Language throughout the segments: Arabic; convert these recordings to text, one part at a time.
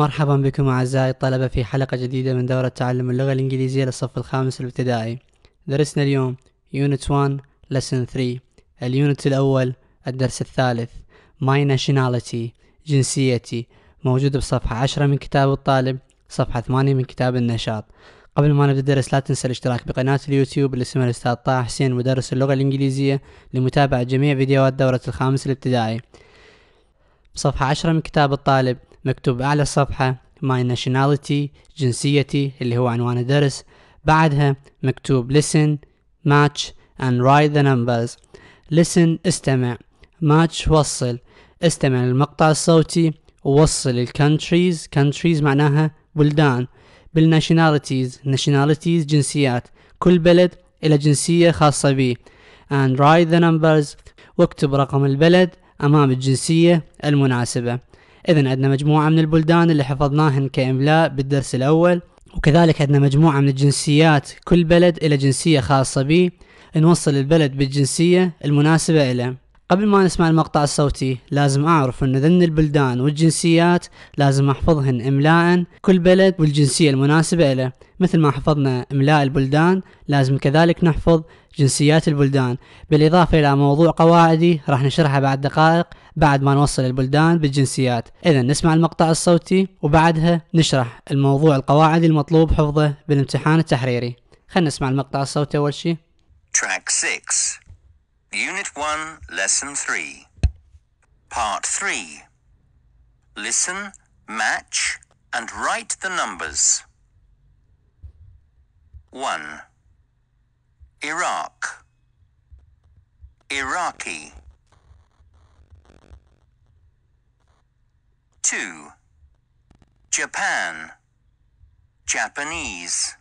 مرحبا بكم أعزائي الطلبة في حلقة جديدة من دورة تعلم اللغة الإنجليزية للصف الخامس الابتدائي درسنا اليوم Unit 1 Lesson 3 اليونت الأول الدرس الثالث My nationality جنسيتي موجود بصفحة 10 من كتاب الطالب صفحة 8 من كتاب النشاط قبل ما نبدأ الدرس لا تنسى الاشتراك بقناة اليوتيوب اللي اسمها الأستاذ طه حسين مدرس اللغة الإنجليزية لمتابعة جميع فيديوهات دورة الخامس الابتدائي بصفحة 10 من كتاب الطالب مكتوب أعلى الصفحة my nationality جنسيتي اللي هو عنوان الدرس بعدها مكتوب listen match and write the numbers listen استمع match وصل استمع للمقطع الصوتي ووصل الكونتريز countries معناها بلدان بالناشناليتيز nationalities جنسيات كل بلد إلى جنسية خاصة به and write the numbers واكتب رقم البلد أمام الجنسية المناسبة إذا عندنا مجموعة من البلدان اللي حفظناهن كإملاء بالدرس الأول وكذلك عندنا مجموعة من الجنسيات كل بلد إلى جنسية خاصة به نوصل البلد بالجنسية المناسبة له قبل ما نسمع المقطع الصوتي لازم أعرف أن ذن البلدان والجنسيات لازم أحفظهن إملاء كل بلد والجنسية المناسبة له مثل ما حفظنا إملاء البلدان لازم كذلك نحفظ جنسيات البلدان بالإضافة إلى موضوع قواعدي راح نشرحه بعد دقائق بعد ما نوصل البلدان بالجنسيات إذا نسمع المقطع الصوتي وبعدها نشرح الموضوع القواعد المطلوب حفظه بالامتحان التحريري خلينا نسمع المقطع الصوتي أول شيء Track 6 Unit 1 Lesson 3 Part 3 Listen, match and write the numbers 1 Iraq Iraqi 2. Japan. Japanese.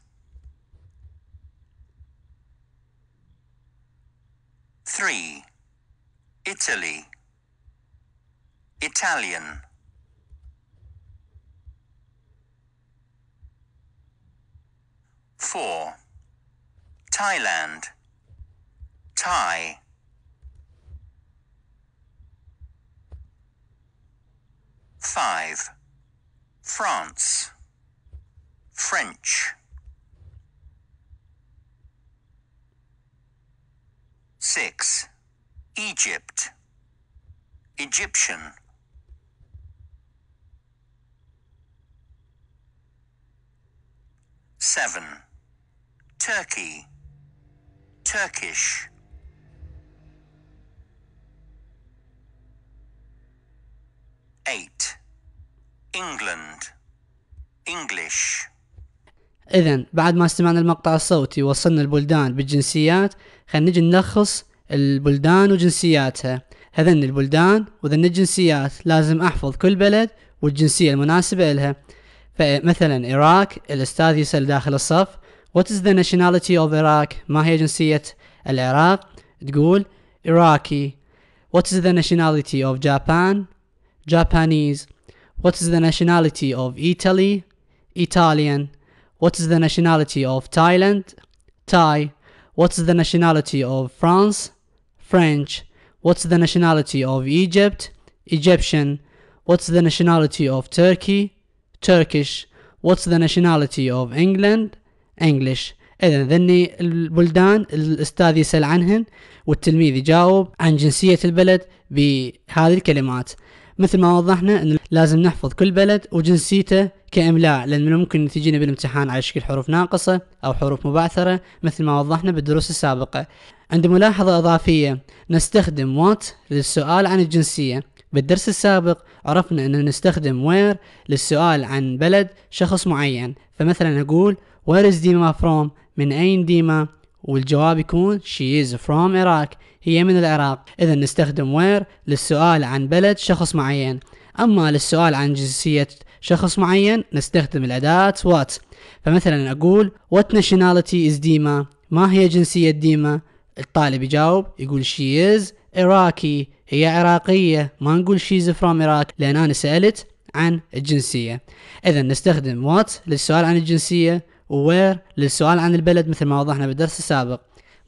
3. Italy. Italian. 4. Thailand. Thai. 5. France. French. 6. Egypt. Egyptian. 7. Turkey. Turkish. 8. England English إذا بعد ما استمعنا المقطع الصوتي وصلنا البلدان بالجنسيات خلينا نجي نلخص البلدان وجنسياتها هذن البلدان وذن الجنسيات لازم أحفظ كل بلد والجنسية المناسبة لها فمثلا العراق الأستاذ يسأل داخل الصف What is the nationality of Iraq؟ ما هي جنسية العراق؟ تقول Iraqi What is the nationality of Japan؟ Japanese What is the nationality of Italy? Italian. What is the nationality of Thailand? Thai. What's the nationality of France? French. What's the nationality of Egypt? Egyptian. What's the nationality of Turkey? Turkish. What's the nationality of England? English. اذا ذني البلدان الاستاذ يسال عنهن والتلميذ يجاوب عن جنسيه البلد بهذه الكلمات مثل ما وضحنا أن لازم نحفظ كل بلد وجنسيته كإملاء لأن من الممكن تجينا بالامتحان على شكل حروف ناقصة أو حروف مبعثرة مثل ما وضحنا بالدروس السابقة عند ملاحظة إضافية نستخدم وات للسؤال عن الجنسية بالدرس السابق عرفنا أن نستخدم وير للسؤال عن بلد شخص معين فمثلا أقول وير از ديما فروم من أين ديما والجواب يكون she is from Iraq هي من العراق إذا نستخدم where للسؤال عن بلد شخص معين أما للسؤال عن جنسية شخص معين نستخدم الأداة what فمثلا أقول what nationality is ديما ما هي جنسية ديما الطالب يجاوب يقول she is Iraqi هي عراقية ما نقول she is from Iraq لأن أنا سألت عن الجنسية إذا نستخدم what للسؤال عن الجنسية وير للسؤال عن البلد مثل ما وضحنا بالدرس السابق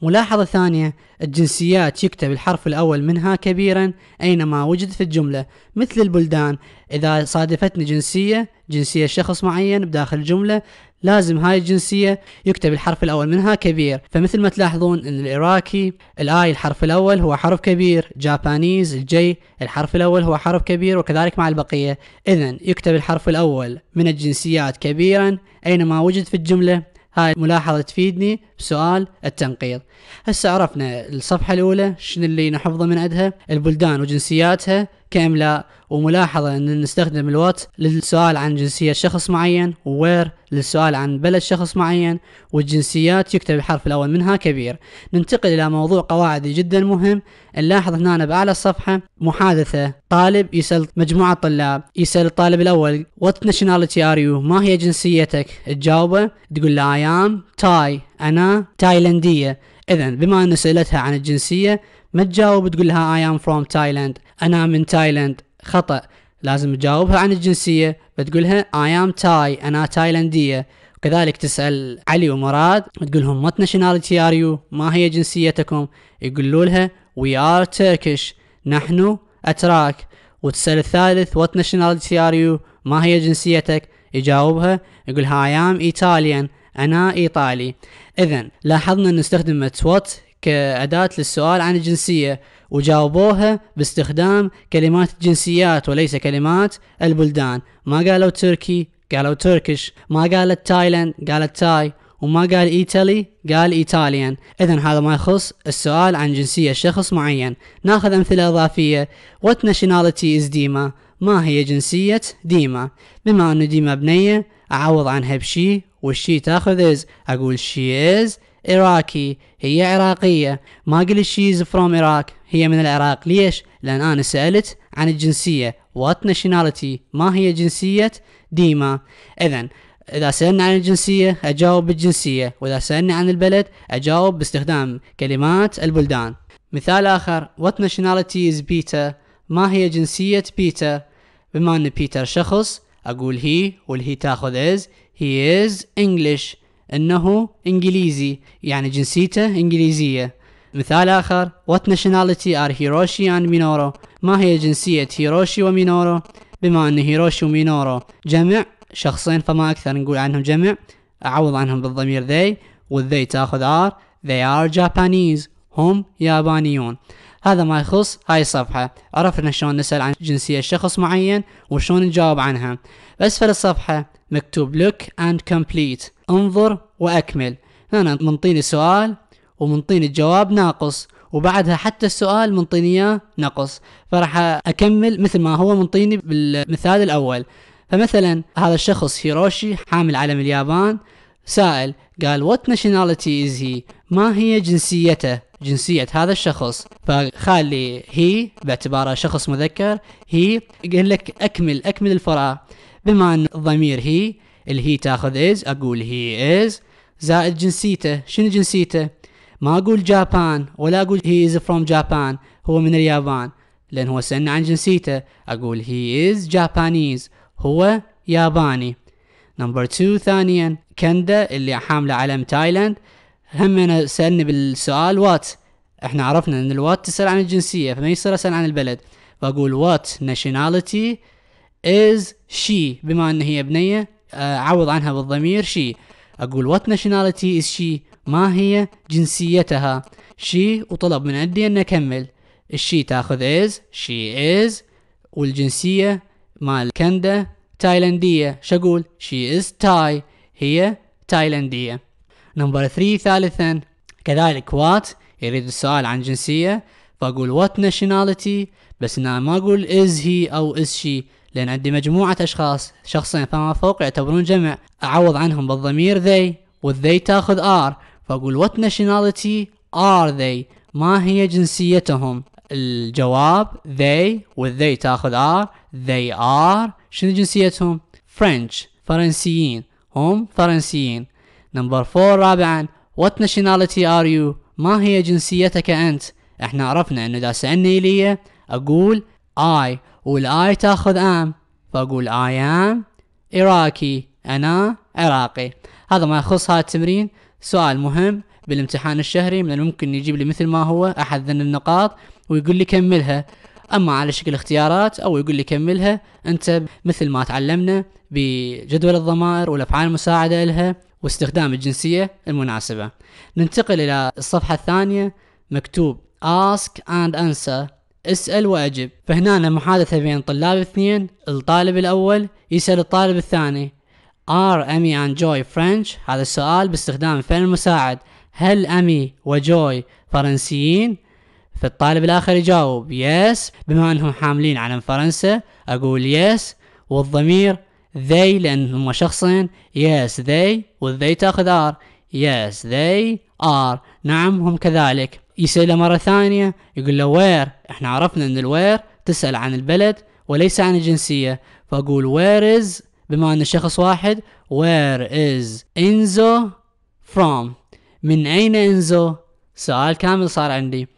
ملاحظة ثانية الجنسيات يكتب الحرف الأول منها كبيرا أينما وجدت في الجملة مثل البلدان إذا صادفتني جنسية جنسية شخص معين بداخل الجملة لازم هاي الجنسية يكتب الحرف الأول منها كبير فمثل ما تلاحظون أن العراقي الآي الحرف الأول هو حرف كبير جابانيز الجي الحرف الأول هو حرف كبير وكذلك مع البقية إذا يكتب الحرف الأول من الجنسيات كبيرا أينما وجد في الجملة هاي ملاحظة تفيدني بسؤال التنقيط هسه عرفنا الصفحة الأولى شنو اللي نحفظه من عندها البلدان وجنسياتها كاملة وملاحظة أن نستخدم الوات للسؤال عن جنسية شخص معين ووير للسؤال عن بلد شخص معين والجنسيات يكتب الحرف الأول منها كبير ننتقل إلى موضوع قواعدي جدا مهم نلاحظ هنا بأعلى الصفحة محادثة طالب يسأل مجموعة طلاب يسأل الطالب الأول what nationality are you ما هي جنسيتك تجاوبه تقول له I am تاي أنا تايلندية إذا بما أن سألتها عن الجنسية ما تجاوب تقول لها I am from Thailand أنا من تايلاند خطأ لازم تجاوبها عن الجنسية بتقولها I am تاي أنا تايلانديه كذلك تسأل علي ومراد تقول لهم what ناشوناليتي ار يو ما هي جنسيتكم يقولوا لها وي ار تركيش نحن أتراك وتسأل الثالث وات ناشوناليتي ار يو ما هي جنسيتك يجاوبها يقول I am Italian أنا إيطالي إذا لاحظنا أن استخدمت وات كأداة للسؤال عن الجنسية وجاوبوها باستخدام كلمات الجنسيات وليس كلمات البلدان ما قالوا تركي قالوا تركش ما قالت تايلاند قالت تاي وما قال ايطالي قال ايطاليان اذا هذا ما يخص السؤال عن جنسية شخص معين ناخذ امثلة اضافية what nationality is ديما ما هي جنسية ديما بما ان ديما بنية اعوض عنها بشي والشي تاخذ is اقول she is عراقي هي عراقية ما قلت از فروم عراق هي من العراق ليش؟ لأن أنا سألت عن الجنسية وات nationality ما هي جنسية ديما إذا إذا سألنا عن الجنسية أجاوب بالجنسية وإذا سألنا عن البلد أجاوب باستخدام كلمات البلدان مثال آخر what nationality is بيتر ما هي جنسية بيتر بما أن بيتر شخص أقول هي والهي تاخذ is he is English أنه إنجليزي يعني جنسيته إنجليزية مثال آخر What nationality are Hiroshi and Minoru؟ ما هي جنسية هيروشي ومينورو؟ بما أن هيروشي ومينورو جمع شخصين فما أكثر نقول عنهم جمع أعوض عنهم بالضمير they والذي تأخذ are They are Japanese هم يابانيون هذا ما يخص هاي الصفحة عرفنا شلون نسأل عن جنسية شخص معين وشلون نجاوب عنها أسفل الصفحة مكتوب look and complete انظر وأكمل هنا منطيني سؤال ومنطيني الجواب ناقص وبعدها حتى السؤال منطيني اياه نقص فراح اكمل مثل ما هو منطيني بالمثال الاول فمثلا هذا الشخص هيروشي حامل علم اليابان سائل قال وات nationality از هي ما هي جنسيته جنسية هذا الشخص فخلي هي باعتباره شخص مذكر هي يقول لك أكمل أكمل الفراغ بما أن الضمير هي اللي هي تاخذ از أقول هي از زائد جنسيته شنو جنسيته ما أقول جابان ولا أقول هي از فروم جابان هو من اليابان لأن هو سألنا عن جنسيته أقول هي از جابانيز هو ياباني نمبر 2 ثانيا كندا اللي حامله علم تايلاند هم أنا سالني بالسؤال وات احنا عرفنا ان الوات تسال عن الجنسيه فما يصير اسال عن البلد فاقول وات nationality از شي بما ان هي بنيه آه، اعوض عنها بالضمير شي اقول وات nationality از شي ما هي جنسيتها شي وطلب من عندي ان اكمل الشي تاخذ از شي از والجنسيه مال كندا تايلاندية شقول she is Thai هي تايلاندية نمبر 3 ثالثا كذلك وات يريد السؤال عن جنسية فأقول what nationality بس أنا ما أقول is he أو is she لأن عندي مجموعة أشخاص شخصين فما فوق يعتبرون جمع أعوض عنهم بالضمير they والذي تاخذ are فأقول what nationality are they ما هي جنسيتهم الجواب they والذي تاخذ are they are شنو جنسيتهم؟ French فرنسيين هم فرنسيين نمبر فور رابعا What nationality are you؟ ما هي جنسيتك أنت؟ احنا عرفنا انه اذا سألني لي اقول I والاي تاخذ ام فاقول I am Iraqi انا عراقي هذا ما يخص هذا التمرين سؤال مهم بالامتحان الشهري من الممكن يجيب لي مثل ما هو احد ذن النقاط ويقول لي كملها اما على شكل اختيارات او يقول لي كملها انت مثل ما تعلمنا بجدول الضمائر والافعال المساعده لها واستخدام الجنسيه المناسبه ننتقل الى الصفحه الثانيه مكتوب ask and answer اسأل واجب فهنا محادثة بين طلاب اثنين الطالب الأول يسأل الطالب الثاني Are Amy and Joy French؟ هذا السؤال باستخدام الفعل المساعد هل أمي وجوي فرنسيين؟ فالطالب الآخر يجاوب يس بما أنهم حاملين علم فرنسا أقول يس والضمير they لأن هم شخصين يس they والذي تأخذ ار يس they are نعم هم كذلك يسأله مرة ثانية يقول له وير احنا عرفنا ان الوير تسأل عن البلد وليس عن الجنسية فأقول where is بما أن الشخص واحد where is إنزو from من أين إنزو سؤال كامل صار عندي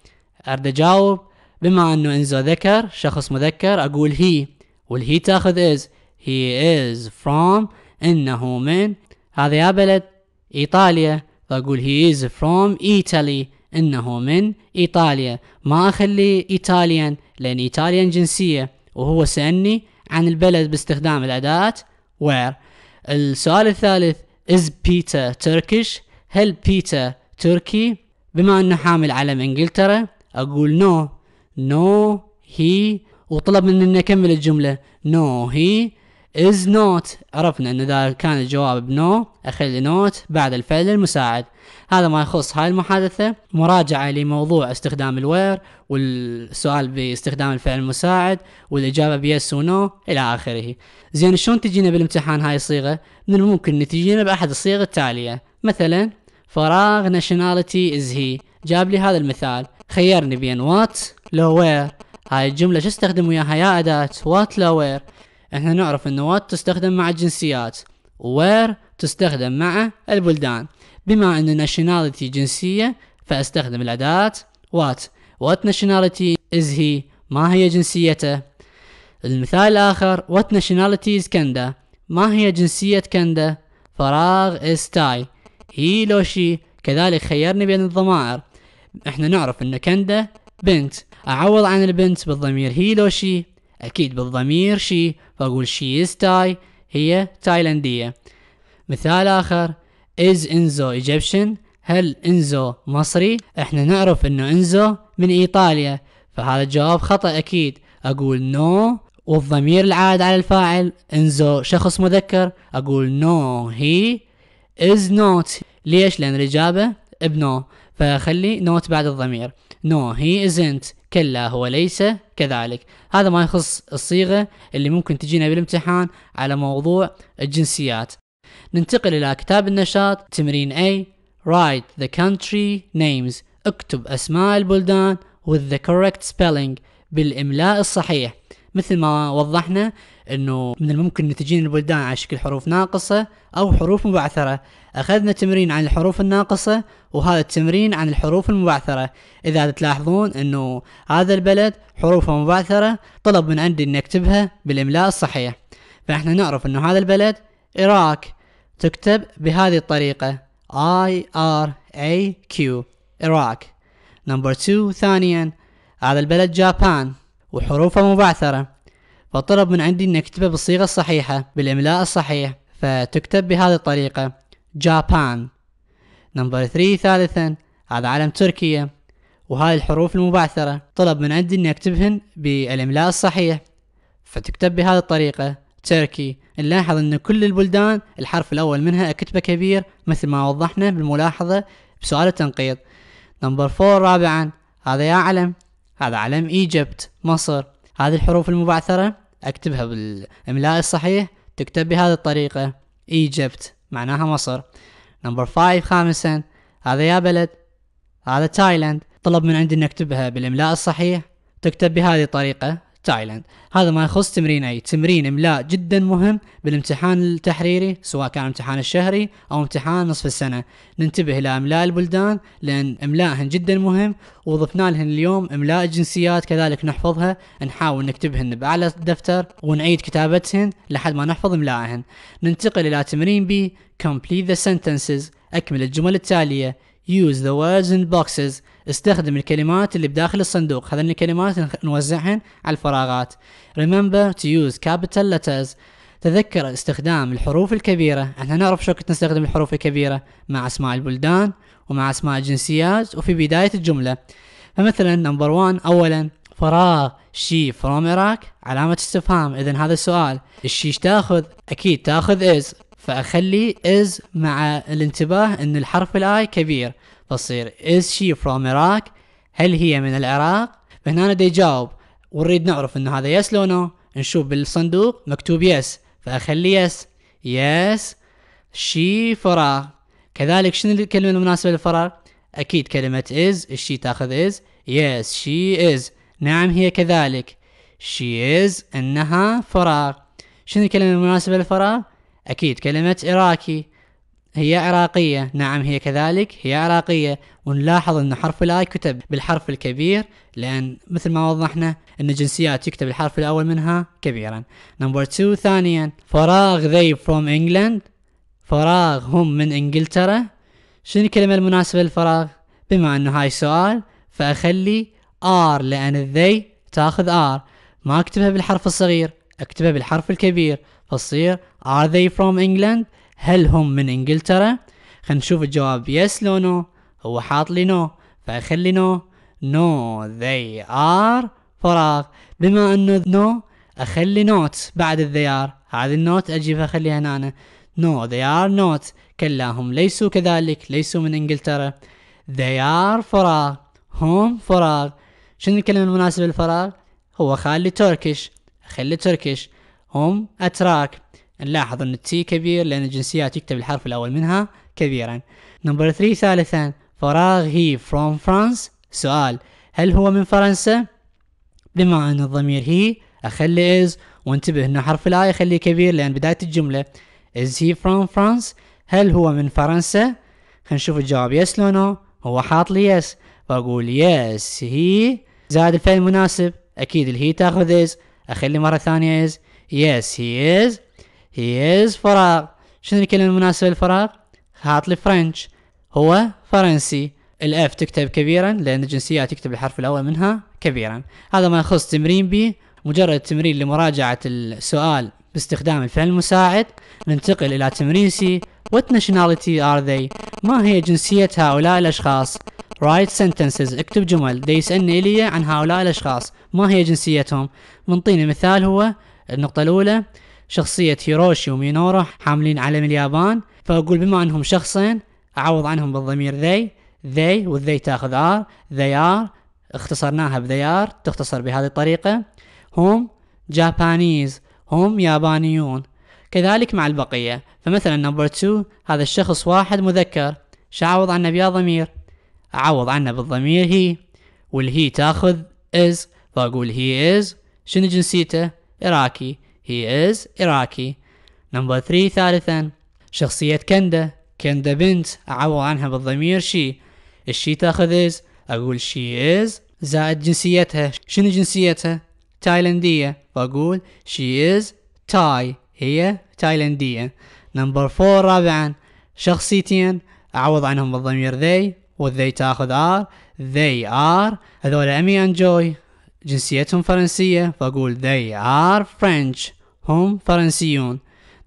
أرد أجاوب بما أنه إنزو ذكر شخص مذكر أقول هي والهي تاخذ إز هي is from إنه من هذا يا بلد إيطاليا فأقول he is from Italy إنه من إيطاليا ما أخلي إيطاليان لأن إيطاليان جنسية وهو سألني عن البلد باستخدام الأداة where السؤال الثالث is Peter Turkish هل بيتر تركي بما أنه حامل علم إنجلترا اقول نو نو هي وطلب مني اني اكمل الجمله نو هي از نوت عرفنا ان اذا كان الجواب نو اخلي نوت بعد الفعل المساعد هذا ما يخص هاي المحادثة مراجعة لموضوع استخدام الوير والسؤال باستخدام الفعل المساعد والإجابة بيس ونو إلى آخره زين شلون تجينا بالامتحان هاي الصيغة من الممكن أن تجينا بأحد الصيغ التالية مثلا فراغ nationality از هي جاب لي هذا المثال خيرني بين وات لو وير هاي الجملة شو استخدم وياها يا أداة وات لو وير احنا نعرف ان وات تستخدم مع الجنسيات وير تستخدم مع البلدان بما ان ناشوناليتي جنسية فاستخدم الأداة وات وات ناشوناليتي از هي ما هي جنسيته المثال الآخر وات ناشوناليتي از كندا ما هي جنسية كندا فراغ استاي هي لو شي كذلك خيرني بين الضمائر احنا نعرف ان كندا بنت اعوض عن البنت بالضمير هي لو شي اكيد بالضمير شي فاقول شي از تاي هي تايلندية مثال اخر از انزو ايجيبشن هل انزو مصري احنا نعرف انه انزو من ايطاليا فهذا الجواب خطأ اكيد اقول نو no والضمير العائد على الفاعل انزو شخص مذكر اقول نو هي از نوت ليش لان الاجابة بنو فخلي نوت بعد الضمير نو هي ازنت كلا هو ليس كذلك هذا ما يخص الصيغة اللي ممكن تجينا بالامتحان على موضوع الجنسيات ننتقل إلى كتاب النشاط تمرين A Write the country names اكتب أسماء البلدان with the correct spelling بالإملاء الصحيح مثل ما وضحنا انه من الممكن ان تجينا البلدان على شكل حروف ناقصة او حروف مبعثرة أخذنا تمرين عن الحروف الناقصة وهذا التمرين عن الحروف المبعثرة إذا تلاحظون أنه هذا البلد حروفه مبعثرة طلب من عندي أن أكتبها بالإملاء الصحيح فإحنا نعرف أنه هذا البلد إراك تكتب بهذه الطريقة I R A Q إراك نمبر 2 ثانيا هذا البلد جابان وحروفه مبعثرة فطلب من عندي أن أكتبه بالصيغة الصحيحة بالإملاء الصحيح فتكتب بهذه الطريقة جابان نمبر 3 ثالثا هذا علم تركيا وهاي الحروف المبعثرة طلب من عندي اني اكتبهن بالاملاء الصحيح فتكتب بهذه الطريقة تركي نلاحظ ان كل البلدان الحرف الاول منها اكتبه كبير مثل ما وضحنا بالملاحظة بسؤال التنقيط نمبر فور رابعا هذا يا علم هذا علم ايجبت مصر هذه الحروف المبعثرة اكتبها بالاملاء الصحيح تكتب بهذه الطريقة ايجبت معناها مصر نمبر 5 خامسا هذا يا بلد هذا تايلاند طلب من عندي ان اكتبها بالاملاء الصحيح تكتب بهذه الطريقة تايلاند هذا ما يخص تمرين أي تمرين إملاء جدا مهم بالامتحان التحريري سواء كان امتحان الشهري أو امتحان نصف السنة ننتبه إلى إملاء البلدان لأن إملائهن جدا مهم وضفنا لهن اليوم إملاء الجنسيات كذلك نحفظها نحاول نكتبهن بأعلى دفتر ونعيد كتابتهن لحد ما نحفظ إملائهن ننتقل إلى تمرين بي complete the sentences أكمل الجمل التالية use the words in boxes استخدم الكلمات اللي بداخل الصندوق هذين الكلمات نوزعهن على الفراغات remember to use capital letters تذكر استخدام الحروف الكبيرة احنا نعرف شو كنت نستخدم الحروف الكبيرة مع اسماء البلدان ومع اسماء الجنسيات وفي بداية الجملة فمثلا نمبر 1 اولا فراغ شي فروم Iraq علامة استفهام اذا هذا السؤال الشيش تاخذ اكيد تاخذ is فاخلي is مع الانتباه ان الحرف الاي كبير فتصير is she from Iraq هل هي من العراق فهنا دي يجاوب ونريد نعرف انه هذا يس لو نو نشوف بالصندوق مكتوب يس فاخلي يس يس شي فراغ كذلك شنو الكلمة المناسبة للفراغ اكيد كلمة is الشي تاخذ is yes she is نعم هي كذلك she is انها فراغ شنو الكلمة المناسبة للفراغ اكيد كلمة عراقي هي عراقية نعم هي كذلك هي عراقية ونلاحظ أن حرف الآي كتب بالحرف الكبير لأن مثل ما وضحنا أن الجنسيات يكتب الحرف الأول منها كبيرا نمبر 2 ثانيا فراغ they from England فراغ هم من إنجلترا شنو الكلمة المناسبة للفراغ بما أنه هاي سؤال فأخلي آر لأن الذي تاخذ آر ما أكتبها بالحرف الصغير أكتبها بالحرف الكبير فتصير are they from England هل هم من انجلترا خلينا نشوف الجواب يس لو نو هو حاط لي نو فاخلي نو نو ذي ار فراغ بما انه نو اخلي نوت بعد الذي ار هذه النوت اجيبها اخليها هنا أنا. ذي ار نوت not كلا هم ليسوا كذلك ليسوا من انجلترا ذي ار فراغ هم فراغ شنو الكلمة المناسبة للفراغ هو خالي تركيش خلي تركيش هم اتراك نلاحظ أن التي كبير لأن الجنسيات يكتب الحرف الأول منها كبيرا نمبر 3 ثالثا فراغ هي فروم فرانس سؤال هل هو من فرنسا؟ بما أن الضمير هي أخلي از وانتبه أن حرف الآي اخليه كبير لأن بداية الجملة از هي فروم فرانس هل هو من فرنسا؟ خلينا نشوف الجواب يس لو نو هو حاط لي يس فأقول يس هي زائد الفعل المناسب أكيد الهي تاخذ از أخلي مرة ثانية از يس هي از هي از فراغ شنو الكلمة المناسبة للفراغ؟ هات لي فرنش هو فرنسي الاف تكتب كبيرا لان الجنسيات تكتب الحرف الاول منها كبيرا هذا ما يخص تمرين بي مجرد تمرين لمراجعة السؤال باستخدام الفعل المساعد ننتقل إلى تمرين سي What nationality are they؟ ما هي جنسية هؤلاء الأشخاص؟ Write sentences اكتب جمل دي يسألني إلي عن هؤلاء الأشخاص ما هي جنسيتهم؟ منطيني مثال هو النقطة الأولى شخصية هيروشي ومينورا حاملين علم اليابان فأقول بما أنهم شخصين أعوض عنهم بالضمير ذي ذي والذي تاخذ ار ذي ار اختصرناها بذي ار تختصر بهذه الطريقة هم جابانيز هم يابانيون كذلك مع البقية فمثلا نمبر 2 هذا الشخص واحد مذكر شعوض عنه بيا ضمير أعوض عنه بالضمير هي والهي تاخذ إز فأقول هي إز شنو جنسيته؟ إراكي He is Iraqi. Number three ثالثا شخصية كندا كندا بنت أعوض عنها بالضمير شي الشي تاخذ is أقول she is زائد جنسيتها شنو جنسيتها؟ تايلندية وأقول she is تاي هي تايلندية نمبر فور رابعا شخصيتين أعوض عنهم بالضمير they والذي تاخذ are they are هذول أمي أنجوي جنسيتهم فرنسية فأقول they are French هم فرنسيون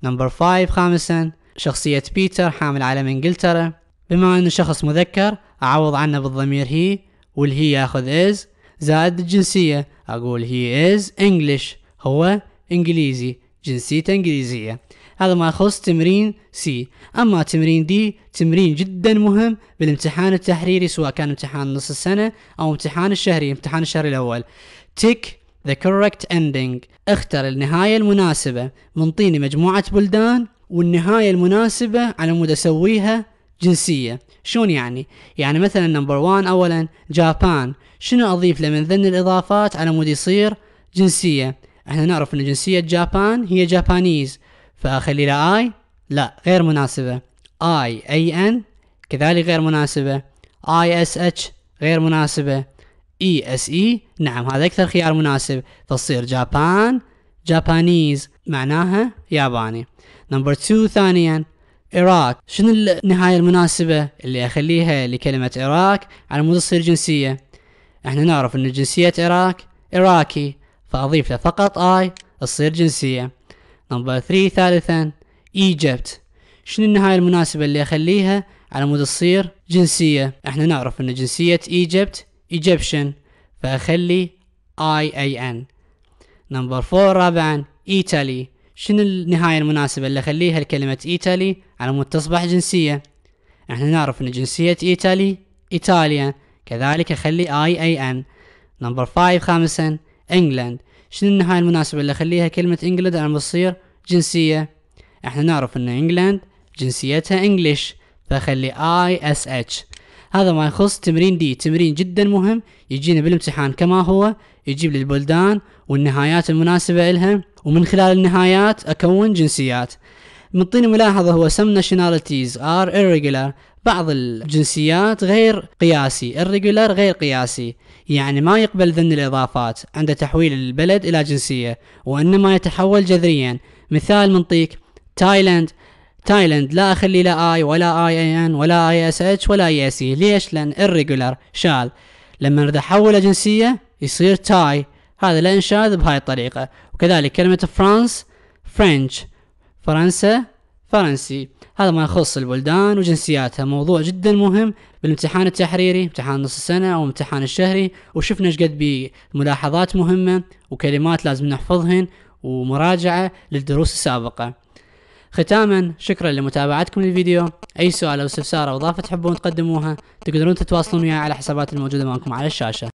نمبر فايف خامسا شخصية بيتر حامل علم انجلترا بما انه شخص مذكر اعوض عنه بالضمير هي والهي ياخذ از زائد الجنسية اقول هي از انجلش هو انجليزي جنسيته انجليزية هذا ما يخص تمرين سي أما تمرين دي تمرين جدا مهم بالامتحان التحريري سواء كان امتحان نص السنة أو امتحان الشهري امتحان الشهر الأول تك the correct ending اختر النهاية المناسبة منطيني مجموعة بلدان والنهاية المناسبة على مود أسويها جنسية شلون يعني؟ يعني مثلا نمبر وان أولا جابان شنو أضيف له من ذن الإضافات على مود يصير جنسية احنا نعرف ان جنسية جابان هي جابانيز فأخلي لها I لا غير مناسبة I A N كذلك غير مناسبة I S H غير مناسبة E S E نعم هذا أكثر خيار مناسب فتصير جابان جابانيز معناها ياباني نمبر 2 ثانيا عراق شنو النهاية المناسبة اللي أخليها لكلمة عراق على مود تصير جنسية احنا نعرف ان جنسية عراق عراقي فأضيف له فقط I تصير جنسية نمبر 3 ثالثا ايجيبت شنو النهاية المناسبة اللي اخليها على مود تصير جنسية احنا نعرف ان جنسية ايجيبت ايجيبشن فاخلي اي اي ان نمبر 4 رابعا ايطالي شنو النهاية المناسبة اللي اخليها لكلمة ايطالي على مود تصبح جنسية احنا نعرف ان جنسية ايطالي ايطاليا كذلك اخلي اي اي ان نمبر 5 خامسا انجلاند شنو النهاية المناسبة اللي اخليها كلمة انجلند انا بتصير جنسية احنا نعرف ان انجلند جنسيتها انجلش فخلي اي اس اتش هذا ما يخص تمرين دي تمرين جدا مهم يجينا بالامتحان كما هو يجيب لي البلدان والنهايات المناسبة إلها ومن خلال النهايات أكون جنسيات منطيني ملاحظة هو some nationalities are irregular بعض الجنسيات غير قياسي الريجولار غير قياسي يعني ما يقبل ذن الإضافات عند تحويل البلد إلى جنسية وإنما يتحول جذريا مثال منطيك تايلاند تايلاند لا اخلي لا اي ولا اي اي ان ولا اي اس اتش ولا اي اس اي ليش لان الريجولار شال لما نريد احول جنسيه يصير تاي هذا لان شاذ بهاي الطريقه وكذلك كلمه فرانس فرنش فرنسا فرنسي هذا ما يخص البلدان وجنسياتها موضوع جدا مهم بالامتحان التحريري امتحان نص السنة أو امتحان الشهري وشفنا قد بيه ملاحظات مهمة وكلمات لازم نحفظهن ومراجعة للدروس السابقة ختاما شكرا لمتابعتكم للفيديو اي سؤال او استفسار او اضافه تحبون تقدموها تقدرون تتواصلون معي على حسابات الموجوده معكم على الشاشه